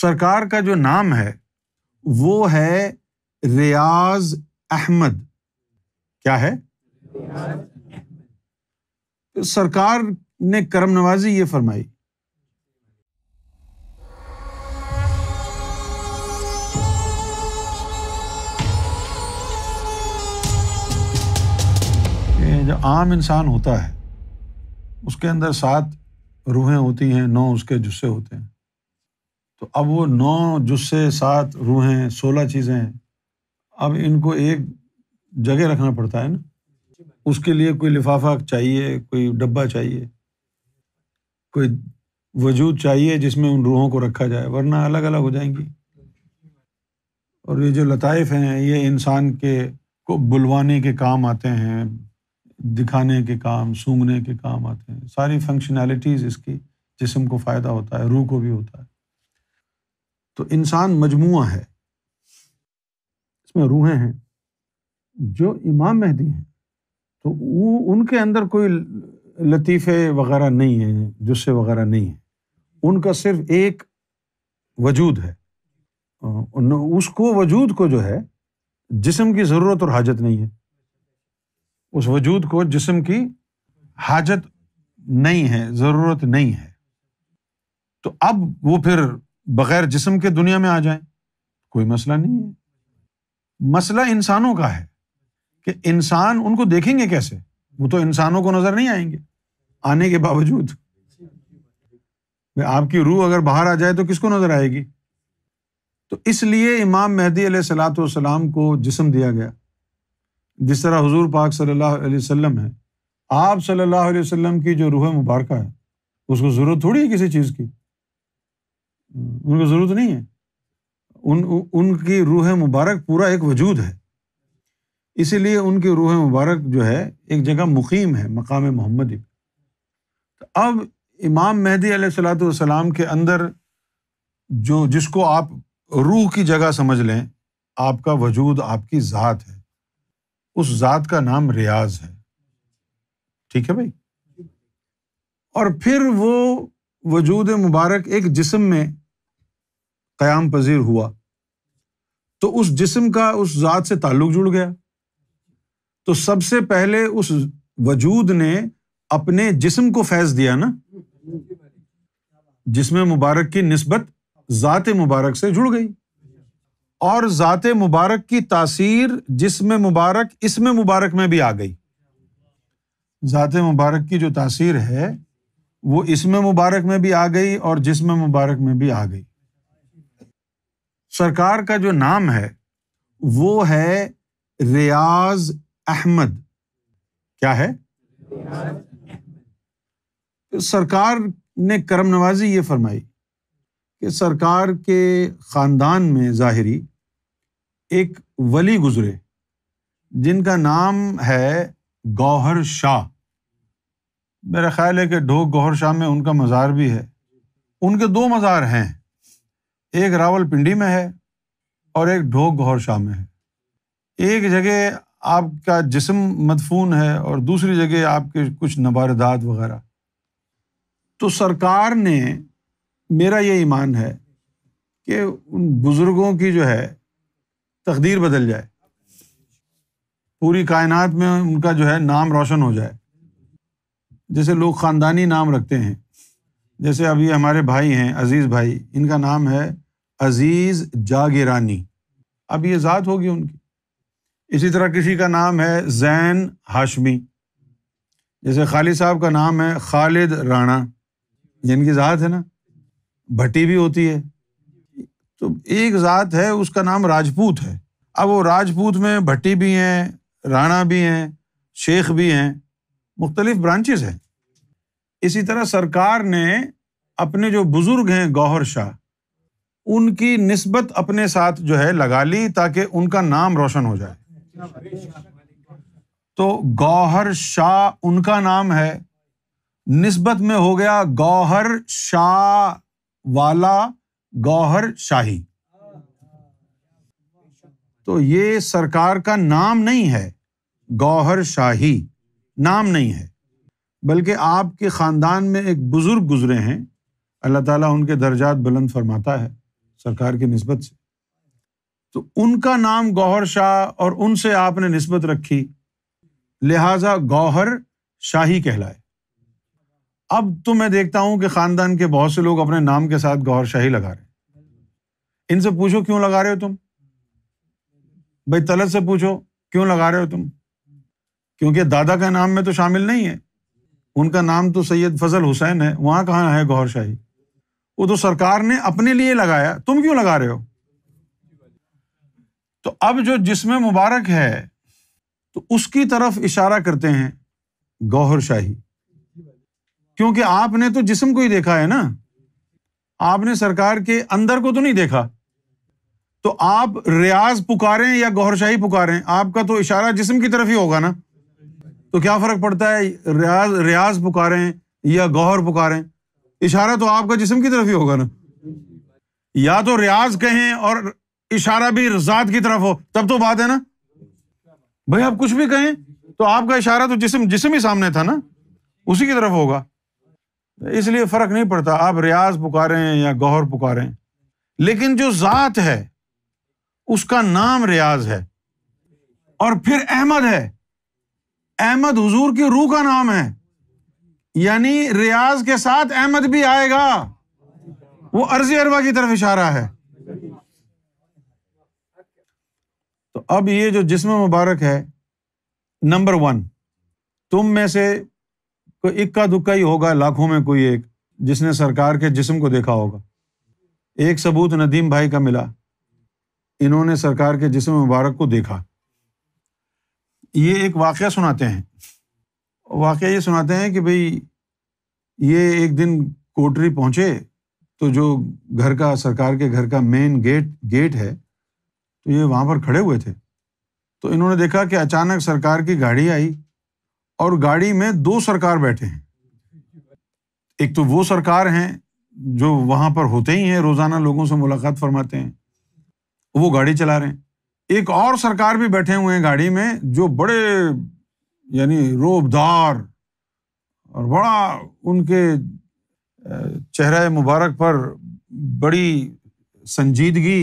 सरकार का जो नाम है वो है रियाज अहमद क्या है तो सरकार ने करम नवाजी ये फरमाई जो आम इंसान होता है उसके अंदर सात रूहें होती हैं नौ उसके जुस्से होते हैं तो अब वो नौ जुस्से सात रूहें सोलह चीज़ें हैं अब इनको एक जगह रखना पड़ता है ना उसके लिए कोई लिफाफा चाहिए कोई डब्बा चाहिए कोई वजूद चाहिए जिसमें उन रूहों को रखा जाए वरना अलग अलग हो जाएंगी और ये जो लताइफ हैं ये इंसान के को बुलवाने के काम आते हैं दिखाने के काम सूंघने के काम आते हैं सारी फंक्शनैलिटीज़ इसकी जिसम को फ़ायदा होता है रूह को भी होता है तो इंसान मजमु है इसमें रूहें हैं जो इमाम महदी हैं तो वो उनके अंदर कोई लतीफ़े वगैरह नहीं हैं जुस्से वगैरह नहीं हैं उनका सिर्फ एक वजूद है उसको वजूद को जो है जिसम की ज़रूरत और हाजत नहीं है उस वजूद को जिसम की हाजत नहीं है ज़रूरत नहीं है तो अब वो फिर बगैर जिसम के दुनिया में आ जाएं कोई मसला नहीं है मसला इंसानों का है कि इंसान उनको देखेंगे कैसे वो तो इंसानों को नजर नहीं आएंगे आने के बावजूद आपकी रूह अगर बाहर आ जाए तो किसको नजर आएगी तो इसलिए इमाम मेहदी सलाम को जिसम दिया गया जिस तरह हजूर पाक सल्लल्लाहु अलैहि वसल्लम है आप सल्लल्लाहु अलैहि वसल्लम की जो रूह मुबारक है उसको ज़रूरत थोड़ी है किसी चीज़ की उनको ज़रूरत नहीं है उन उनकी रूह मुबारक पूरा एक वजूद है इसीलिए उनकी रूह मुबारक जो है एक जगह मुकीम है मकाम मोहम्मदी तो अब इमाम मेहदी सलाम के अंदर जो जिसको आप रूह की जगह समझ लें आपका वजूद आपकी ज़ात है उस ज़ात का नाम रियाज है ठीक है भाई और फिर वो वजूद मुबारक एक जिसम में क़याम पजीर हुआ तो उस जिस्म का उस ज़ात से ताल्लुक़ जुड़ गया तो सबसे पहले उस वजूद ने अपने जिस्म को फैज़ दिया ना जिसमें मुबारक की नस्बत ज़ात मुबारक से जुड़ गई और ज़ात मुबारक की तासीर जिसम मुबारक इसमें मुबारक में भी आ गई ज़ात मुबारक की जो तासीर है वो इसमें मुबारक में भी आ गई और जिसम मुबारक में भी आ गई सरकार का जो नाम है वो है रियाज अहमद क्या है तो सरकार ने करम नवाजी ये फरमाई कि सरकार के ख़ानदान में ज़ाहरी एक वली गुजरे जिनका नाम है गौहर शाह मेरा ख्याल है कि ढोक गौहर शाह में उनका मज़ार भी है उनके दो मज़ार हैं एक रावल पिंडी में है और एक ढोक घोर शाह में है एक जगह आपका जिसम मदफून है और दूसरी जगह आपके कुछ नबारदात वगैरह तो सरकार ने मेरा ये ईमान है कि उन बुज़ुर्गों की जो है तकदीर बदल जाए पूरी कायनात में उनका जो है नाम रोशन हो जाए जैसे लोग ख़ानदानी नाम रखते हैं जैसे अभी हमारे भाई हैं अज़ीज़ भाई इनका नाम है अजीज़ जागिरानी अब ये ज़ात होगी उनकी इसी तरह किसी का नाम है जैन हाशमी जैसे खालिद साहब का नाम है खालिद राणा जिनकी ज़ात है ना भट्टी भी होती है तो एक ज़ात है उसका नाम राजपूत है अब वो राजपूत में भट्टी भी हैं राणा भी हैं शेख भी हैं मुख्तलिफ ब्रांचेज हैं इसी तरह सरकार ने अपने जो बुज़ुर्ग हैं गौहर शाह उनकी नस्बत अपने साथ जो है लगा ली ताकि उनका नाम रोशन हो जाए तो गौहर शाह उनका नाम है नस्बत में हो गया गौहर शाह वाला गौहर शाही तो ये सरकार का नाम नहीं है गौहर शाही नाम नहीं है बल्कि आपके ख़ानदान में एक बुज़ुर्ग गुजरे हैं अल्लाह ताला उनके दर्जात बुलंद फरमाता है सरकार की नस्बत से तो उनका नाम गौहर शाह और उनसे आपने नस्बत रखी लिहाजा गौहर शाही कहलाए अब तो मैं देखता हूं कि खानदान के बहुत से लोग अपने नाम के साथ गौहर शाही लगा रहे हैं इनसे पूछो क्यों लगा रहे हो तुम भाई तलत से पूछो क्यों लगा रहे हो तुम क्योंकि दादा का नाम में तो शामिल नहीं है उनका नाम तो सैयद फजल हुसैन है वहां कहाँ है गौहर शाही वो तो सरकार ने अपने लिए लगाया तुम क्यों लगा रहे हो तो अब जो जिसमें मुबारक है तो उसकी तरफ इशारा करते हैं गौहर शाही क्योंकि आपने तो जिसम को ही देखा है ना आपने सरकार के अंदर को तो नहीं देखा तो आप रियाज पुकारें या गौहरशाही पुकारें आपका तो इशारा जिसम की तरफ ही होगा ना तो क्या फर्क पड़ता है रियाज रियाज पुकारें या गौहर पुकारें इशारा तो आपका जिसम की तरफ ही होगा ना या तो रियाज कहें और इशारा भी जात की तरफ हो तब तो बात है ना भाई आप कुछ भी कहें तो आपका इशारा तो जिसम जिसम ही सामने था ना उसी की तरफ होगा इसलिए फर्क नहीं पड़ता आप रियाज पुकारें या गौहर पुकारें लेकिन जो जात है उसका नाम रियाज है और फिर अहमद है अहमद हुजूर की रूह का नाम है यानी रियाज के साथ अहमद भी आएगा वो अर्जी अरबा की तरफ इशारा है तो अब ये जो जिसम मुबारक है नंबर वन तुम में से कोई इक्का दुक्का ही होगा लाखों में कोई एक जिसने सरकार के जिसम को देखा होगा एक सबूत नदीम भाई का मिला इन्होंने सरकार के जिसम मुबारक को देखा ये एक वाकया सुनाते हैं वाक़ ये सुनाते हैं कि भाई ये एक दिन कोटरी पहुँचे तो जो घर का सरकार के घर का मेन गेट गेट है तो ये वहाँ पर खड़े हुए थे तो इन्होंने देखा कि अचानक सरकार की गाड़ी आई और गाड़ी में दो सरकार बैठे हैं एक तो वो सरकार हैं जो वहाँ पर होते ही हैं रोज़ाना लोगों से मुलाकात फरमाते हैं वो गाड़ी चला रहे हैं एक और सरकार भी बैठे हुए हैं गाड़ी में जो बड़े यानी रोबदार और बड़ा उनके चेहरा मुबारक पर बड़ी संजीदगी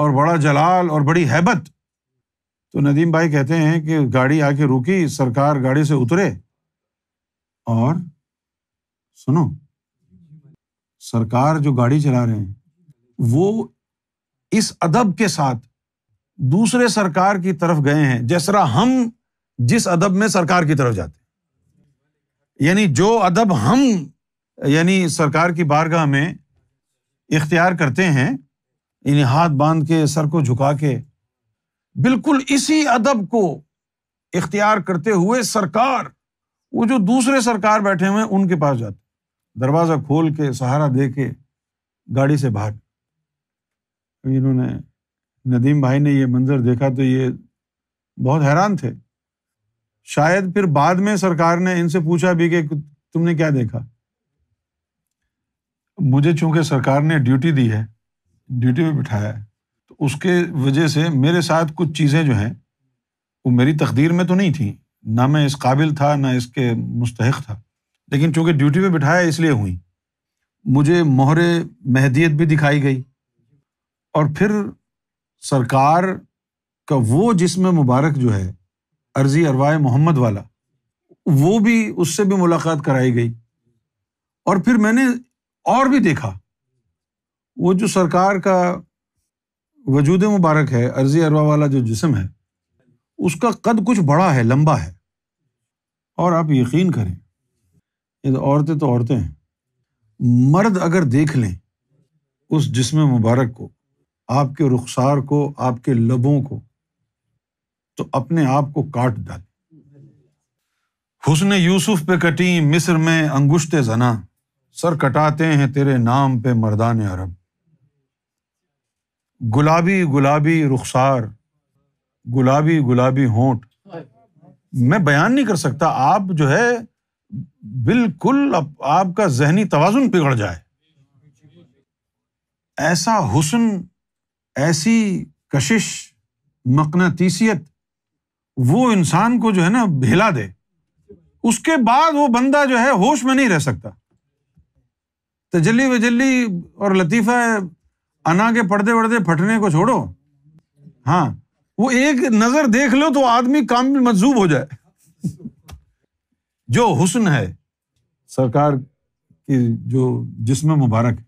और बड़ा जलाल और बड़ी हैबत तो नदीम भाई कहते हैं कि गाड़ी आके रुकी सरकार गाड़ी से उतरे और सुनो सरकार जो गाड़ी चला रहे हैं वो इस अदब के साथ दूसरे सरकार की तरफ गए हैं जिस तरह हम जिस अदब में सरकार की तरफ जाते यानी जो अदब हम यानी सरकार की बारगाह में इख्तियार करते हैं यानी हाथ बांध के सर को झुका के बिल्कुल इसी अदब को इख्तियार करते हुए सरकार वो जो दूसरे सरकार बैठे हुए हैं उनके पास जाते दरवाज़ा खोल के सहारा दे के गाड़ी से बाहर इन्होंने नदीम भाई ने ये मंजर देखा तो ये बहुत हैरान थे शायद फिर बाद में सरकार ने इनसे पूछा भी कि तुमने क्या देखा मुझे चूंकि सरकार ने ड्यूटी दी है ड्यूटी पे बिठाया है तो उसके वजह से मेरे साथ कुछ चीज़ें जो हैं वो मेरी तकदीर में तो नहीं थी ना मैं इस काबिल था ना इसके मुस्तक था लेकिन चूंकि ड्यूटी पे बिठाया इसलिए हुई मुझे मोहर महदियत भी दिखाई गई और फिर सरकार का वो जिसम मुबारक जो है अर्जी अरवाए मोहम्मद वाला वो भी उससे भी मुलाकात कराई गई और फिर मैंने और भी देखा वो जो सरकार का वजूद मुबारक है अर्जी अरवा वाला जो जिसम है उसका कद कुछ बड़ा है लंबा है और आप यकीन करें ये तो औरतें तो औरतें हैं मर्द अगर देख लें उस जिसम मुबारक को आपके रुखसार को आपके लबों को तो अपने आप को काट डाली हुसन यूसुफ पे कटी मिस्र में अंगुश्त जना सर कटाते हैं तेरे नाम पे मर्दान अरब गुलाबी गुलाबी रुखसार गुलाबी गुलाबी होंठ मैं बयान नहीं कर सकता आप जो है बिल्कुल आप, आपका जहनी तोज़ुन बिगड़ जाए ऐसा हुसन ऐसी कशिश मकनतीसियत वो इंसान को जो है ना भेला दे उसके बाद वो बंदा जो है होश में नहीं रह सकता तजली वजली और लतीफ़ा अना के पर्दे वर्दे फटने को छोड़ो हाँ वो एक नज़र देख लो तो आदमी काम भी मजजूब हो जाए जो हुसन है सरकार की जो जिसम मुबारक है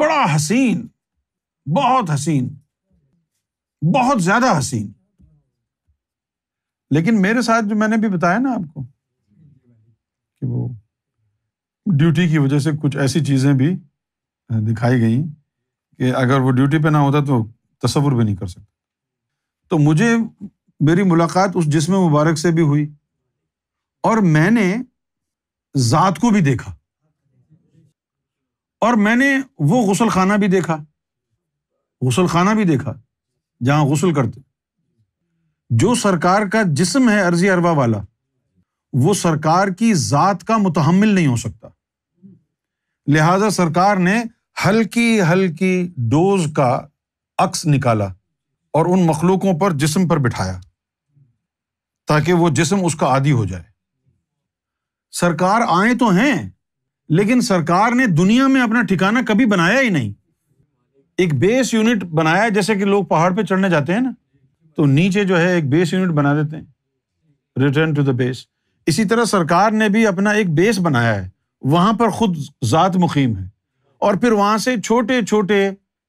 बड़ा हसीन बहुत हसीन बहुत ज़्यादा हसीन लेकिन मेरे साथ जो मैंने भी बताया ना आपको कि वो ड्यूटी की वजह से कुछ ऐसी चीज़ें भी दिखाई गई कि अगर वो ड्यूटी पे ना होता तो तस्वुर भी नहीं कर सकता तो मुझे मेरी मुलाकात उस जिसम मुबारक से भी हुई और मैंने ज़ात को भी देखा और मैंने वो गसल खाना भी देखा गसल खाना भी देखा जहाँ गसल करते जो सरकार का जिस्म है अर्जी अरवा वाला वो सरकार की जात का मुतहमल नहीं हो सकता लिहाजा सरकार ने हल्की हल्की डोज का अक्स निकाला और उन मखलूकों पर जिस्म पर बिठाया ताकि वो जिस्म उसका आदि हो जाए सरकार आए तो हैं लेकिन सरकार ने दुनिया में अपना ठिकाना कभी बनाया ही नहीं एक बेस यूनिट बनाया जैसे कि लोग पहाड़ पे चढ़ने जाते हैं ना तो नीचे जो है एक बेस यूनिट बना देते हैं रिटर्न टू द बेस इसी तरह सरकार ने भी अपना एक बेस बनाया है वहां पर खुद ज़ात मुखीम है और फिर वहां से छोटे छोटे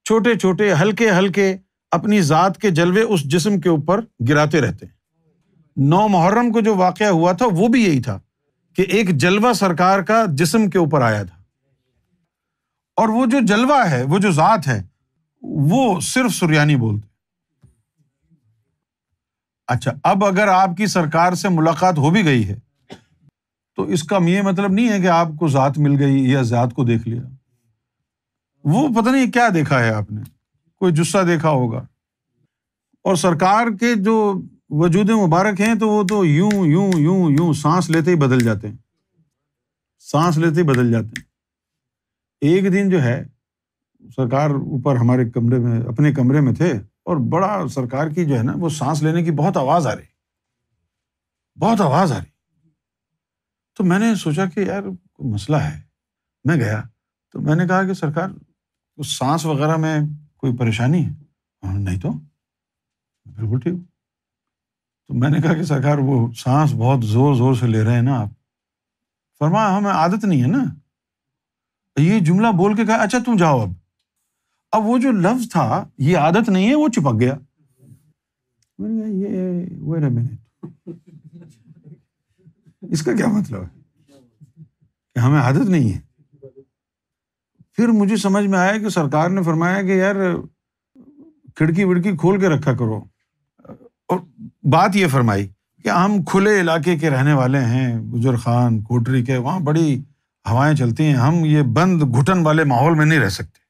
छोटे छोटे हल्के हल्के अपनी ज़ात के जलवे उस जिस्म के ऊपर गिराते रहते हैं नौ मुहर्रम को जो वाक़ हुआ था वो भी यही था कि एक जलवा सरकार का जिस्म के ऊपर आया था और वो जो जलवा है वो जो ज़ात है वो सिर्फ सुरयानी बोलते अच्छा अब अगर आपकी सरकार से मुलाकात हो भी गई है तो इसका यह मतलब नहीं है कि आपको ज़ात मिल गई या ज़ात को देख लिया वो पता नहीं क्या देखा है आपने कोई जुस्सा देखा होगा और सरकार के जो वजूद मुबारक हैं तो वो तो यूं यूं यूं यूं सांस लेते ही बदल जाते हैं सांस लेते ही बदल जाते हैं एक दिन जो है सरकार ऊपर हमारे कमरे में अपने कमरे में थे और बड़ा सरकार की जो है ना वो सांस लेने की बहुत आवाज़ आ रही बहुत आवाज़ आ रही तो मैंने सोचा कि यार कोई मसला है मैं गया तो मैंने कहा कि सरकार उस सांस वगैरह में कोई परेशानी है हाँ, नहीं तो बिल्कुल ठीक तो मैंने कहा कि सरकार वो सांस बहुत ज़ोर ज़ोर से ले रहे हैं ना आप फरमा हमें हाँ, आदत नहीं है ना ये जुमला बोल के कहा अच्छा तू जाओ अब अब वो जो लफ्ज था ये आदत नहीं है वो चिपक गया मैंने कहा ये वेट अ मिनट इसका क्या मतलब है कि हमें आदत नहीं है फिर मुझे समझ में आया कि सरकार ने फरमाया कि यार खिड़की विड़की खोल के रखा करो और बात ये फरमाई कि हम खुले इलाके के रहने वाले हैं गुजर खान कोटरी के वहाँ बड़ी हवाएं चलती हैं हम ये बंद घुटन वाले माहौल में नहीं रह सकते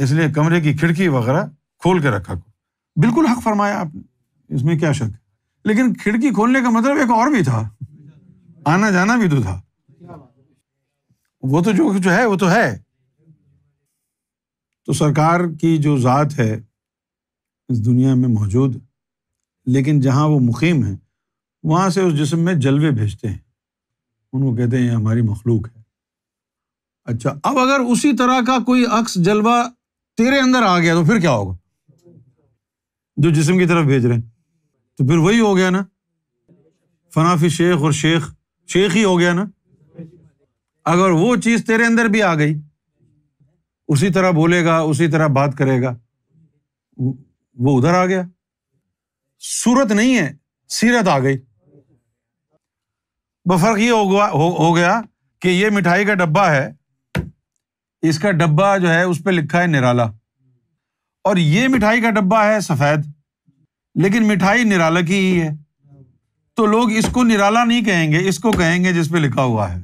इसलिए कमरे की खिड़की वगैरह खोल के रखा करो बिल्कुल हक फरमाया आपने इसमें क्या शक लेकिन खिड़की खोलने का मतलब एक और भी था आना जाना भी तो था वो तो जो जो है वो तो है तो सरकार की जो ज़ात है इस दुनिया में मौजूद लेकिन जहाँ वो मुकीम है वहाँ से उस जिसम में जलवे भेजते हैं उनको कहते हैं हमारी मखलूक है अच्छा अब अगर उसी तरह का कोई अक्स जलवा तेरे अंदर आ गया तो फिर क्या होगा जो जिसम की तरफ भेज रहे हैं तो फिर वही हो गया ना फनाफी शेख और शेख शेख ही हो गया ना अगर वो चीज तेरे अंदर भी आ गई उसी तरह बोलेगा उसी तरह बात करेगा वो उधर आ गया सूरत नहीं है सीरत आ गई बफर्क ये हो गया हो, हो गया कि ये मिठाई का डब्बा है इसका डब्बा जो है उस पर लिखा है निराला और ये मिठाई का डब्बा है सफेद लेकिन मिठाई निराला की ही है तो लोग इसको निराला नहीं कहेंगे इसको कहेंगे जिसपे लिखा हुआ है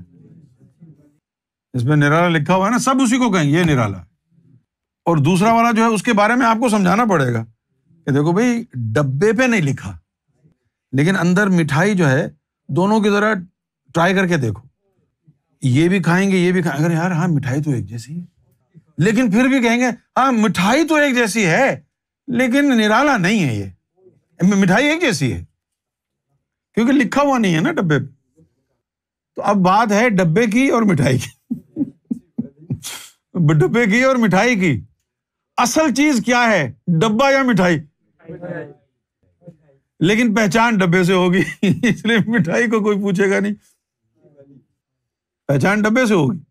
जिसपे निराला लिखा हुआ है ना सब उसी को कहेंगे ये निराला और दूसरा वाला जो है उसके बारे में आपको समझाना पड़ेगा कि देखो भाई डब्बे पे नहीं लिखा लेकिन अंदर मिठाई जो है दोनों की जरा ट्राई करके देखो ये भी खाएंगे ये भी खाएंगे अरे यार हाँ मिठाई तो एक जैसी है लेकिन फिर भी कहेंगे हाँ मिठाई तो एक जैसी है लेकिन निराला नहीं है ये मिठाई एक जैसी है क्योंकि लिखा हुआ नहीं है ना डब्बे तो अब बात है डब्बे की और मिठाई की डब्बे की और मिठाई की असल चीज क्या है डब्बा या मिठाई लेकिन पहचान डब्बे से होगी इसलिए मिठाई को कोई पूछेगा नहीं पहचान डब्बे से होगी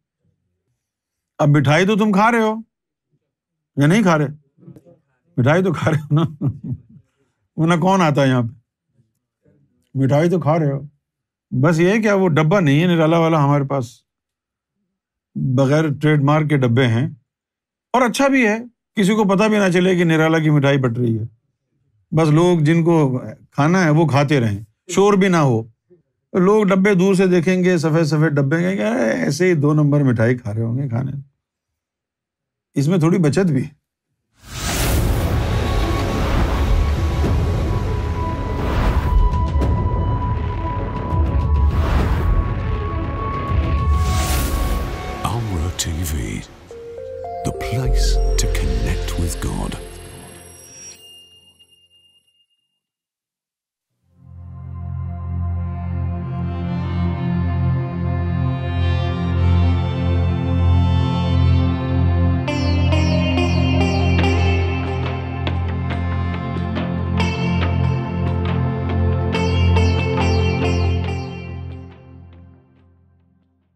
अब मिठाई तो तुम खा रहे हो या नहीं खा रहे मिठाई तो खा रहे हो ना वरना कौन आता है यहाँ पे मिठाई तो खा रहे हो बस ये क्या वो डब्बा नहीं है निराला वाला हमारे पास बगैर ट्रेडमार्क के डब्बे हैं और अच्छा भी है किसी को पता भी ना चले कि निराला की मिठाई बट रही है बस लोग जिनको खाना है वो खाते रहें शोर भी ना हो लोग डब्बे दूर से देखेंगे सफ़ेद सफ़ेद डब्बे कहेंगे ऐसे ही दो नंबर मिठाई खा रहे होंगे खाने इसमें थोड़ी बचत भी